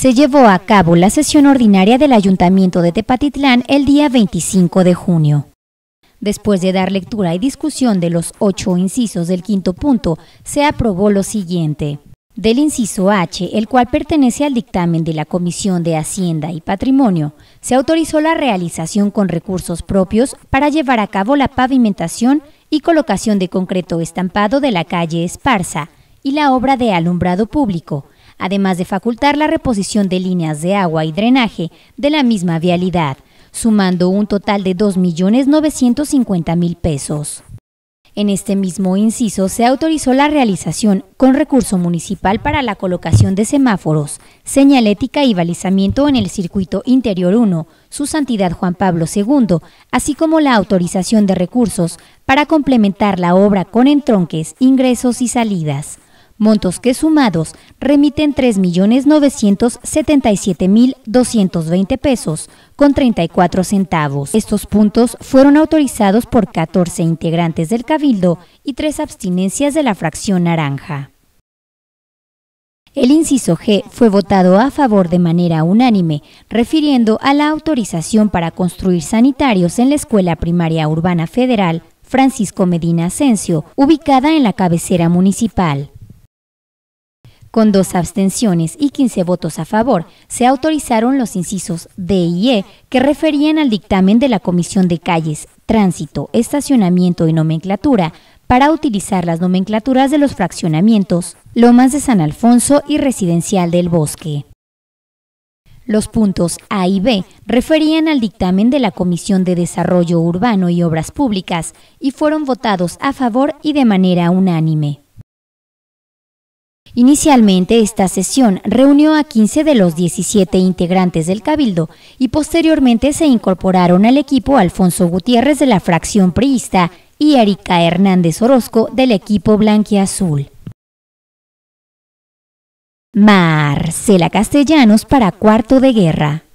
se llevó a cabo la sesión ordinaria del Ayuntamiento de Tepatitlán el día 25 de junio. Después de dar lectura y discusión de los ocho incisos del quinto punto, se aprobó lo siguiente. Del inciso H, el cual pertenece al dictamen de la Comisión de Hacienda y Patrimonio, se autorizó la realización con recursos propios para llevar a cabo la pavimentación y colocación de concreto estampado de la calle Esparza y la obra de alumbrado público, además de facultar la reposición de líneas de agua y drenaje de la misma vialidad, sumando un total de 2.950.000 pesos. En este mismo inciso se autorizó la realización con recurso municipal para la colocación de semáforos, señalética y balizamiento en el circuito interior 1, su santidad Juan Pablo II, así como la autorización de recursos para complementar la obra con entronques, ingresos y salidas montos que sumados remiten 3.977.220 pesos con 34 centavos. Estos puntos fueron autorizados por 14 integrantes del Cabildo y tres abstinencias de la fracción naranja. El inciso G fue votado a favor de manera unánime, refiriendo a la autorización para construir sanitarios en la Escuela Primaria Urbana Federal Francisco Medina Asensio, ubicada en la cabecera municipal. Con dos abstenciones y 15 votos a favor, se autorizaron los incisos D y E que referían al dictamen de la Comisión de Calles, Tránsito, Estacionamiento y Nomenclatura para utilizar las nomenclaturas de los fraccionamientos Lomas de San Alfonso y Residencial del Bosque. Los puntos A y B referían al dictamen de la Comisión de Desarrollo Urbano y Obras Públicas y fueron votados a favor y de manera unánime. Inicialmente, esta sesión reunió a 15 de los 17 integrantes del Cabildo y posteriormente se incorporaron al equipo Alfonso Gutiérrez de la fracción priista y Erika Hernández Orozco del equipo blanquiazul. Marcela Castellanos para Cuarto de Guerra.